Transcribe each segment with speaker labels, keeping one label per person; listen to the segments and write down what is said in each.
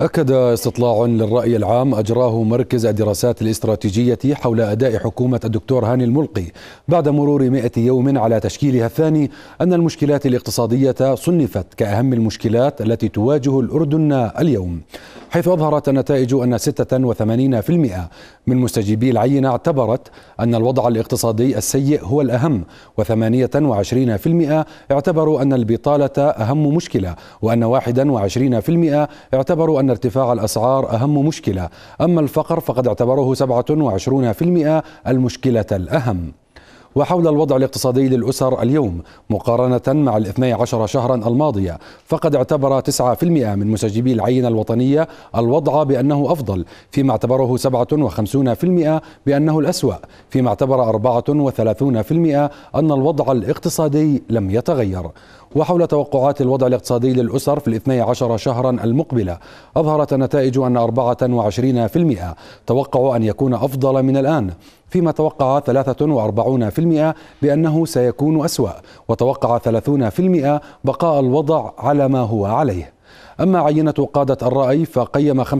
Speaker 1: أكد استطلاع للرأي العام أجراه مركز الدراسات الاستراتيجية حول أداء حكومة الدكتور هاني الملقي بعد مرور 100 يوم على تشكيلها الثاني أن المشكلات الاقتصادية صنفت كأهم المشكلات التي تواجه الأردن اليوم حيث أظهرت النتائج أن 86% من مستجيبي العينة اعتبرت أن الوضع الاقتصادي السيء هو الأهم و28% اعتبروا أن البطالة أهم مشكلة وأن 21% اعتبروا أن أن ارتفاع الأسعار أهم مشكلة أما الفقر فقد اعتبره 27% المشكلة الأهم وحول الوضع الاقتصادي للأسر اليوم مقارنة مع الاثني عشر شهرا الماضية فقد اعتبر 9% من مسجبي العينة الوطنية الوضع بأنه أفضل فيما اعتبره 57% بأنه الأسوأ فيما اعتبر 34% أن الوضع الاقتصادي لم يتغير وحول توقعات الوضع الاقتصادي للأسر في الاثني عشر شهرا المقبلة أظهرت النتائج أن 24% توقعوا أن يكون أفضل من الآن فيما توقع 43% بأنه سيكون أسوأ وتوقع 30% بقاء الوضع على ما هو عليه أما عينة قادة الرأي فقيم 5%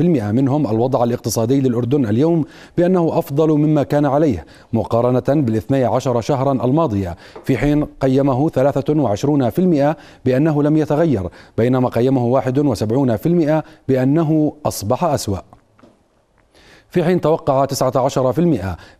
Speaker 1: منهم الوضع الاقتصادي للأردن اليوم بأنه أفضل مما كان عليه مقارنة بالاثني عشر شهرا الماضية في حين قيمه 23% بأنه لم يتغير بينما قيمه 71% بأنه أصبح أسوأ في حين توقع 19%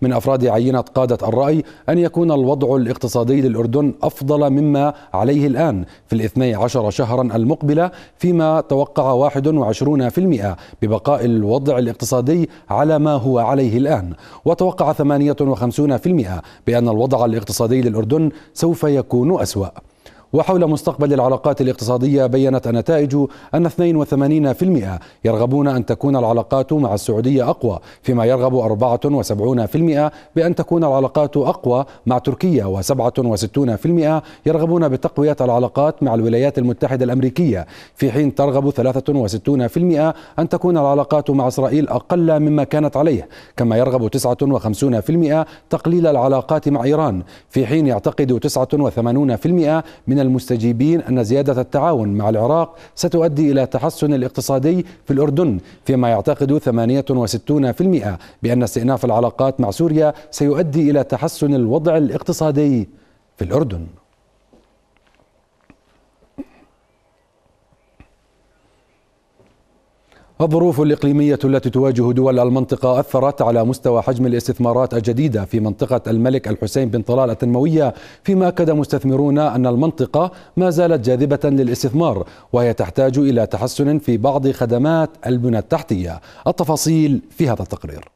Speaker 1: من أفراد عينة قادة الرأي أن يكون الوضع الاقتصادي للأردن أفضل مما عليه الآن في الاثني عشر شهرا المقبلة فيما توقع 21% ببقاء الوضع الاقتصادي على ما هو عليه الآن وتوقع 58% بأن الوضع الاقتصادي للأردن سوف يكون أسوأ وحول مستقبل العلاقات الاقتصادية بيّنت النتائج أن 82% يرغبون أن تكون العلاقات مع السعودية أقوى فيما يرغب 74% بأن تكون العلاقات أقوى مع تركيا و67% يرغبون بتقوية العلاقات مع الولايات المتحدة الأمريكية في حين ترغب 63% أن تكون العلاقات مع إسرائيل أقل مما كانت عليه كما يرغب 59% تقليل العلاقات مع إيران في حين يعتقد 89% من من المستجيبين أن زيادة التعاون مع العراق ستؤدي إلى تحسن الاقتصادي في الأردن فيما يعتقد 68% بأن استئناف العلاقات مع سوريا سيؤدي إلى تحسن الوضع الاقتصادي في الأردن الظروف الإقليمية التي تواجه دول المنطقة أثرت على مستوى حجم الاستثمارات الجديدة في منطقة الملك الحسين بن طلال التنموية فيما أكد مستثمرون أن المنطقة ما زالت جاذبة للاستثمار وهي تحتاج إلى تحسن في بعض خدمات البنى التحتية التفاصيل في هذا التقرير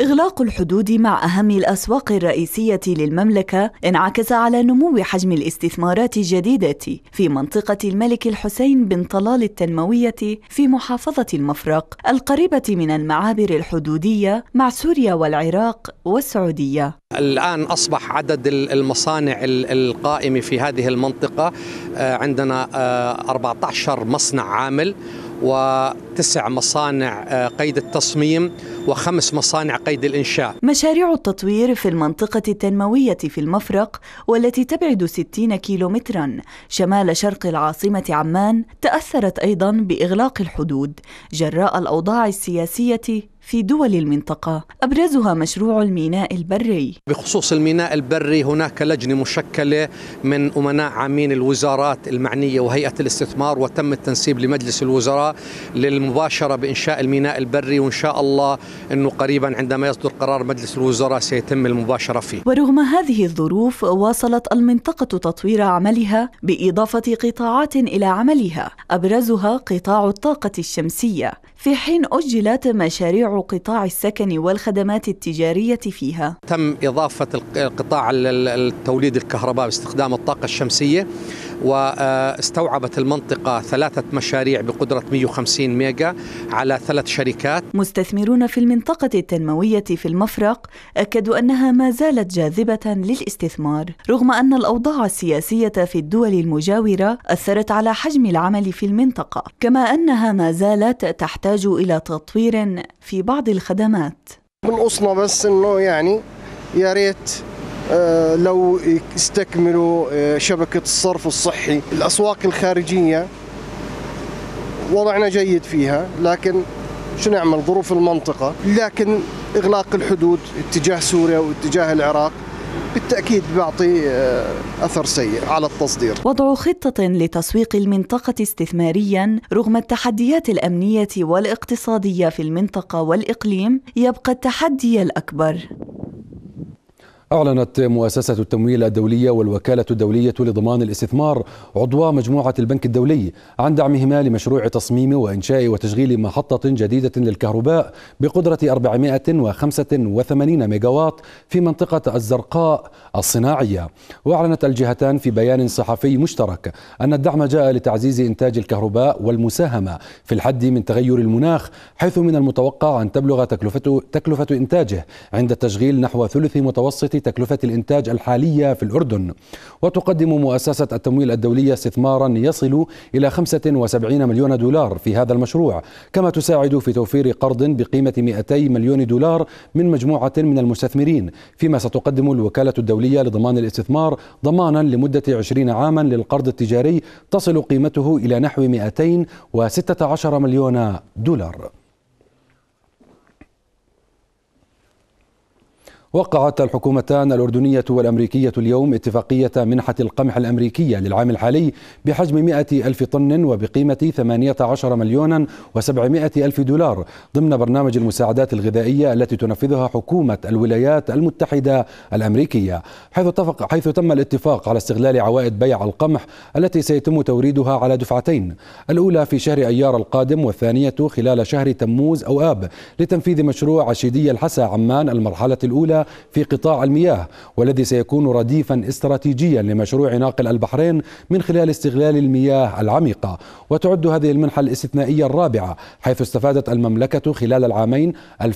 Speaker 2: إغلاق الحدود مع أهم الأسواق الرئيسية للمملكة انعكس على نمو حجم الاستثمارات الجديدة في منطقة الملك الحسين بن طلال التنموية في محافظة المفرق القريبة من المعابر الحدودية مع سوريا والعراق والسعودية.
Speaker 3: الآن أصبح عدد المصانع القائمة في هذه المنطقة آه، عندنا 14 آه، مصنع عامل و تسع مصانع آه، قيد التصميم وخمس مصانع قيد الإنشاء
Speaker 2: مشاريع التطوير في المنطقة التنموية في المفرق والتي تبعد 60 كيلومترا شمال شرق العاصمة عمان تأثرت أيضا بإغلاق الحدود جراء الأوضاع السياسية في دول المنطقة أبرزها مشروع الميناء البري
Speaker 3: بخصوص الميناء البري هناك لجنة مشكلة من أمناء عامين الوزارات المعنية وهيئة الاستثمار وتم التنسيب لمجلس الوزراء للم مباشرة بإنشاء الميناء البري وإن شاء الله أنه قريبا عندما يصدر قرار مجلس الوزراء سيتم المباشرة فيه
Speaker 2: ورغم هذه الظروف واصلت المنطقة تطوير عملها بإضافة قطاعات إلى عملها أبرزها قطاع الطاقة الشمسية في حين أجلت مشاريع قطاع السكن والخدمات التجارية فيها
Speaker 3: تم إضافة قطاع التوليد الكهرباء باستخدام الطاقة الشمسية واستوعبت المنطقة ثلاثة مشاريع بقدرة 150 ميجا على ثلاث شركات
Speaker 2: مستثمرون في المنطقة التنموية في المفرق أكدوا أنها ما زالت جاذبة للاستثمار رغم أن الأوضاع السياسية في الدول المجاورة أثرت على حجم العمل في المنطقة كما أنها ما زالت تحتاج إلى تطوير في بعض الخدمات
Speaker 3: بنقصنا بس أنه يعني يا ريت آه، لو استكملوا آه، شبكة الصرف الصحي الأسواق الخارجية وضعنا جيد فيها لكن شو نعمل ظروف المنطقة لكن إغلاق الحدود اتجاه سوريا واتجاه العراق بالتأكيد بيعطي آه، أثر سيء على التصدير
Speaker 2: وضع خطة لتسويق المنطقة استثماريا رغم التحديات الأمنية والاقتصادية في المنطقة والإقليم يبقى التحدي الأكبر
Speaker 1: أعلنت مؤسسة التمويل الدولية والوكالة الدولية لضمان الاستثمار عضوا مجموعة البنك الدولي عن دعمهما لمشروع تصميم وإنشاء وتشغيل محطة جديدة للكهرباء بقدرة 485 ميجاوات في منطقة الزرقاء الصناعية وأعلنت الجهتان في بيان صحفي مشترك أن الدعم جاء لتعزيز إنتاج الكهرباء والمساهمة في الحد من تغير المناخ حيث من المتوقع أن تبلغ تكلفة, تكلفة إنتاجه عند التشغيل نحو ثلث متوسط تكلفة الإنتاج الحالية في الأردن وتقدم مؤسسة التمويل الدولية استثمارا يصل إلى 75 مليون دولار في هذا المشروع كما تساعد في توفير قرض بقيمة 200 مليون دولار من مجموعة من المستثمرين فيما ستقدم الوكالة الدولية لضمان الاستثمار ضمانا لمدة 20 عاما للقرض التجاري تصل قيمته إلى نحو 216 مليون دولار وقعت الحكومتان الأردنية والأمريكية اليوم اتفاقية منحة القمح الأمريكية للعام الحالي بحجم 100 ألف طن وبقيمة 18 مليونا و700 ألف دولار ضمن برنامج المساعدات الغذائية التي تنفذها حكومة الولايات المتحدة الأمريكية حيث, اتفق حيث تم الاتفاق على استغلال عوائد بيع القمح التي سيتم توريدها على دفعتين الأولى في شهر أيار القادم والثانية خلال شهر تموز أو آب لتنفيذ مشروع عشيدية الحسا عمان المرحلة الأولى في قطاع المياه والذي سيكون رديفا استراتيجيا لمشروع ناقل البحرين من خلال استغلال المياه العميقة وتعد هذه المنحة الاستثنائية الرابعة حيث استفادت المملكة خلال العامين 2011-2012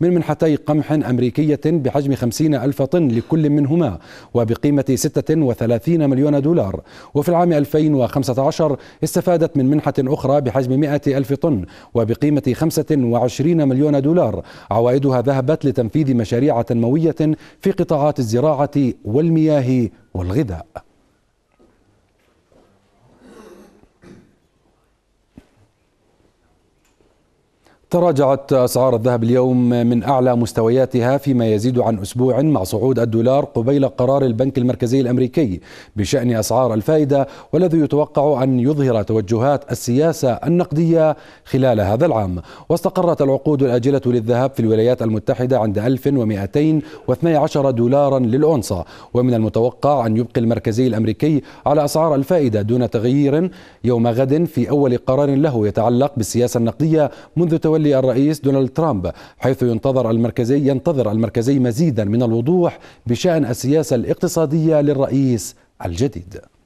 Speaker 1: من منحتي قمح أمريكية بحجم 50 ألف طن لكل منهما وبقيمة 36 مليون دولار وفي العام 2015 استفادت من منحة أخرى بحجم 100 ألف طن وبقيمة 25 مليون دولار عوائدها ذهبت لتنفيذ مشاريع تنموية في قطاعات الزراعة والمياه والغذاء تراجعت أسعار الذهب اليوم من أعلى مستوياتها فيما يزيد عن أسبوع مع صعود الدولار قبيل قرار البنك المركزي الأمريكي بشأن أسعار الفائدة والذي يتوقع أن يظهر توجهات السياسة النقدية خلال هذا العام واستقرت العقود الآجلة للذهب في الولايات المتحدة عند 1212 دولارا للأونصة ومن المتوقع أن يبقي المركزي الأمريكي على أسعار الفائدة دون تغيير يوم غد في أول قرار له يتعلق بالسياسة النقدية منذ تولي تولي الرئيس دونالد ترامب حيث ينتظر المركزي ينتظر المركزي مزيدا من الوضوح بشأن السياسة الاقتصادية للرئيس الجديد